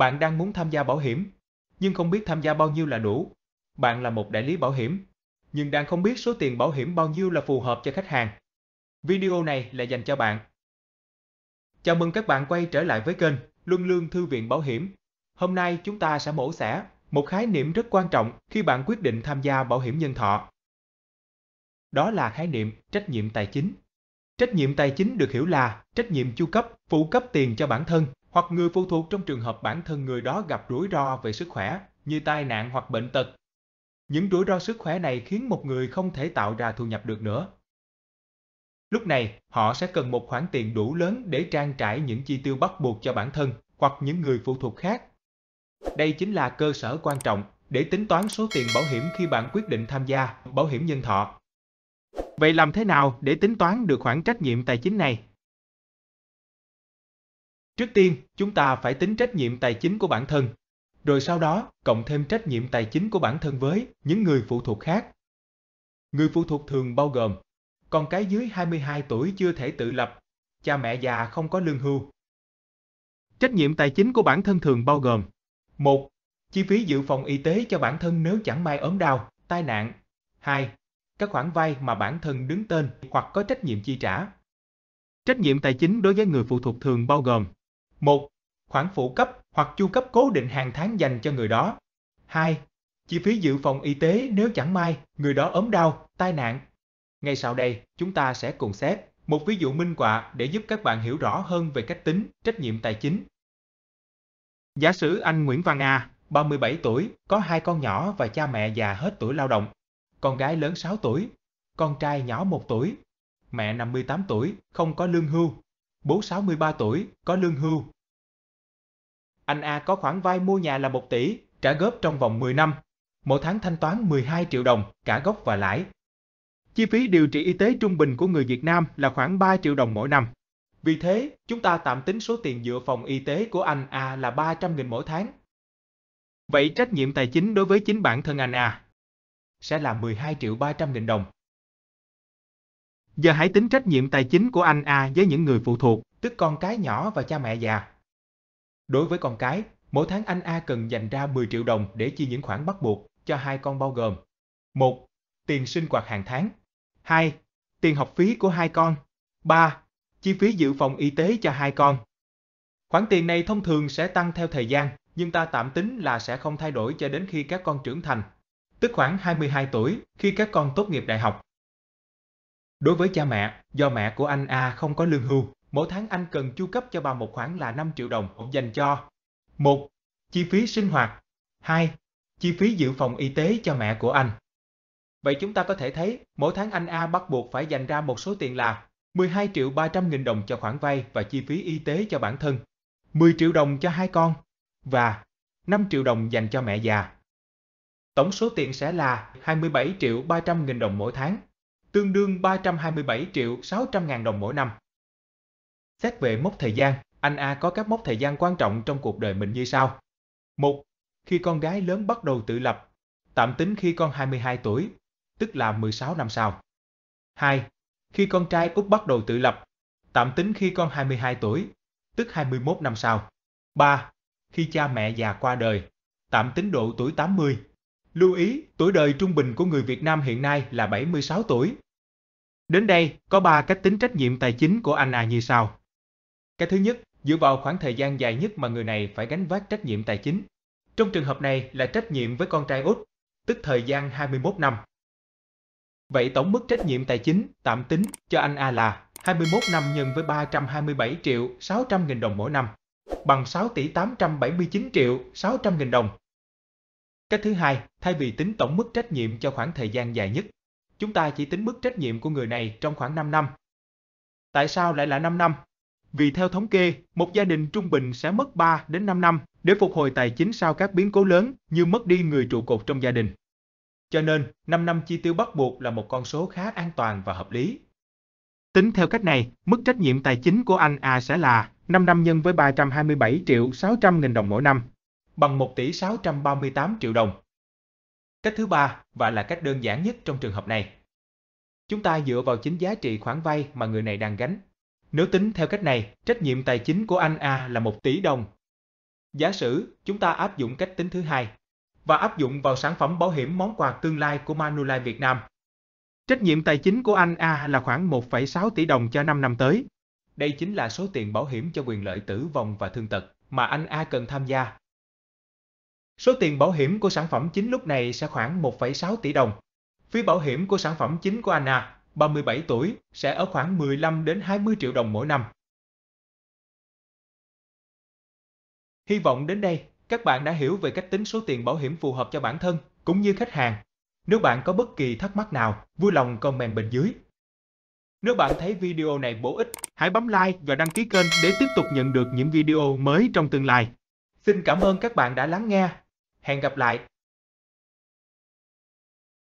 Bạn đang muốn tham gia bảo hiểm, nhưng không biết tham gia bao nhiêu là đủ. Bạn là một đại lý bảo hiểm, nhưng đang không biết số tiền bảo hiểm bao nhiêu là phù hợp cho khách hàng. Video này là dành cho bạn. Chào mừng các bạn quay trở lại với kênh Luân Lương Thư viện Bảo hiểm. Hôm nay chúng ta sẽ mổ xẻ một khái niệm rất quan trọng khi bạn quyết định tham gia bảo hiểm nhân thọ. Đó là khái niệm trách nhiệm tài chính. Trách nhiệm tài chính được hiểu là trách nhiệm chu cấp, phụ cấp tiền cho bản thân hoặc người phụ thuộc trong trường hợp bản thân người đó gặp rủi ro về sức khỏe như tai nạn hoặc bệnh tật. Những rủi ro sức khỏe này khiến một người không thể tạo ra thu nhập được nữa. Lúc này, họ sẽ cần một khoản tiền đủ lớn để trang trải những chi tiêu bắt buộc cho bản thân hoặc những người phụ thuộc khác. Đây chính là cơ sở quan trọng để tính toán số tiền bảo hiểm khi bạn quyết định tham gia bảo hiểm nhân thọ. Vậy làm thế nào để tính toán được khoản trách nhiệm tài chính này? Trước tiên, chúng ta phải tính trách nhiệm tài chính của bản thân, rồi sau đó cộng thêm trách nhiệm tài chính của bản thân với những người phụ thuộc khác. Người phụ thuộc thường bao gồm con cái dưới 22 tuổi chưa thể tự lập, cha mẹ già không có lương hưu. Trách nhiệm tài chính của bản thân thường bao gồm 1. Chi phí dự phòng y tế cho bản thân nếu chẳng may ốm đau, tai nạn. 2. Các khoản vay mà bản thân đứng tên hoặc có trách nhiệm chi trả. Trách nhiệm tài chính đối với người phụ thuộc thường bao gồm 1. Khoản phụ cấp hoặc chu cấp cố định hàng tháng dành cho người đó. 2. Chi phí dự phòng y tế nếu chẳng may người đó ốm đau, tai nạn. Ngay sau đây, chúng ta sẽ cùng xét một ví dụ minh họa để giúp các bạn hiểu rõ hơn về cách tính, trách nhiệm tài chính. Giả sử anh Nguyễn Văn A, 37 tuổi, có hai con nhỏ và cha mẹ già hết tuổi lao động. Con gái lớn 6 tuổi, con trai nhỏ 1 tuổi. Mẹ 58 tuổi, không có lương hưu, bố 63 tuổi, có lương hưu. Anh A có khoản vay mua nhà là 1 tỷ, trả góp trong vòng 10 năm. Mỗi tháng thanh toán 12 triệu đồng, cả gốc và lãi. Chi phí điều trị y tế trung bình của người Việt Nam là khoảng 3 triệu đồng mỗi năm. Vì thế, chúng ta tạm tính số tiền dự phòng y tế của anh A là 300.000 mỗi tháng. Vậy trách nhiệm tài chính đối với chính bản thân anh A sẽ là 12 triệu 300 nghìn đồng. Giờ hãy tính trách nhiệm tài chính của anh A với những người phụ thuộc, tức con cái nhỏ và cha mẹ già. Đối với con cái, mỗi tháng anh A cần dành ra 10 triệu đồng để chi những khoản bắt buộc cho hai con bao gồm 1. Tiền sinh hoạt hàng tháng 2. Tiền học phí của hai con 3. Chi phí dự phòng y tế cho hai con Khoản tiền này thông thường sẽ tăng theo thời gian, nhưng ta tạm tính là sẽ không thay đổi cho đến khi các con trưởng thành, tức khoảng 22 tuổi khi các con tốt nghiệp đại học. Đối với cha mẹ, do mẹ của anh A không có lương hưu, mỗi tháng anh cần chu cấp cho bà một khoản là 5 triệu đồng dành cho 1. Chi phí sinh hoạt 2. Chi phí dự phòng y tế cho mẹ của anh Vậy chúng ta có thể thấy, mỗi tháng anh A bắt buộc phải dành ra một số tiền là 12 triệu 300 nghìn đồng cho khoản vay và chi phí y tế cho bản thân, 10 triệu đồng cho hai con và 5 triệu đồng dành cho mẹ già. Tổng số tiền sẽ là 27 triệu 300 nghìn đồng mỗi tháng tương đương 327 triệu 600 ngàn đồng mỗi năm. Xét về mốc thời gian, anh A có các mốc thời gian quan trọng trong cuộc đời mình như sau. 1. Khi con gái lớn bắt đầu tự lập, tạm tính khi con 22 tuổi, tức là 16 năm sau. 2. Khi con trai Úc bắt đầu tự lập, tạm tính khi con 22 tuổi, tức 21 năm sau. 3. Khi cha mẹ già qua đời, tạm tính độ tuổi 80, Lưu ý, tuổi đời trung bình của người Việt Nam hiện nay là 76 tuổi. Đến đây, có 3 cách tính trách nhiệm tài chính của Anna như sau. Cái thứ nhất, dựa vào khoảng thời gian dài nhất mà người này phải gánh vác trách nhiệm tài chính. Trong trường hợp này là trách nhiệm với con trai út, tức thời gian 21 năm. Vậy tổng mức trách nhiệm tài chính tạm tính cho anh A là 21 năm nhân với 327 triệu 600 nghìn đồng mỗi năm, bằng 6 tỷ 879 triệu 600 nghìn đồng. Cách thứ hai, thay vì tính tổng mức trách nhiệm cho khoảng thời gian dài nhất, chúng ta chỉ tính mức trách nhiệm của người này trong khoảng 5 năm. Tại sao lại là 5 năm? Vì theo thống kê, một gia đình trung bình sẽ mất 3 đến 5 năm để phục hồi tài chính sau các biến cố lớn như mất đi người trụ cột trong gia đình. Cho nên, 5 năm chi tiêu bắt buộc là một con số khá an toàn và hợp lý. Tính theo cách này, mức trách nhiệm tài chính của anh A sẽ là 5 năm nhân với 327 triệu 600 nghìn đồng mỗi năm, bằng 1 tỷ 638 triệu đồng. Cách thứ ba và là cách đơn giản nhất trong trường hợp này. Chúng ta dựa vào chính giá trị khoản vay mà người này đang gánh. Nếu tính theo cách này, trách nhiệm tài chính của anh A là 1 tỷ đồng. Giả sử chúng ta áp dụng cách tính thứ hai và áp dụng vào sản phẩm bảo hiểm món quà tương lai của Manulife Việt Nam. Trách nhiệm tài chính của anh A là khoảng 1,6 tỷ đồng cho 5 năm tới. Đây chính là số tiền bảo hiểm cho quyền lợi tử vong và thương tật mà anh A cần tham gia Số tiền bảo hiểm của sản phẩm chính lúc này sẽ khoảng 1,6 tỷ đồng. Phí bảo hiểm của sản phẩm chính của Anna, 37 tuổi, sẽ ở khoảng 15 đến 20 triệu đồng mỗi năm. Hy vọng đến đây, các bạn đã hiểu về cách tính số tiền bảo hiểm phù hợp cho bản thân cũng như khách hàng. Nếu bạn có bất kỳ thắc mắc nào, vui lòng comment bên dưới. Nếu bạn thấy video này bổ ích, hãy bấm like và đăng ký kênh để tiếp tục nhận được những video mới trong tương lai. Xin cảm ơn các bạn đã lắng nghe hẹn gặp lại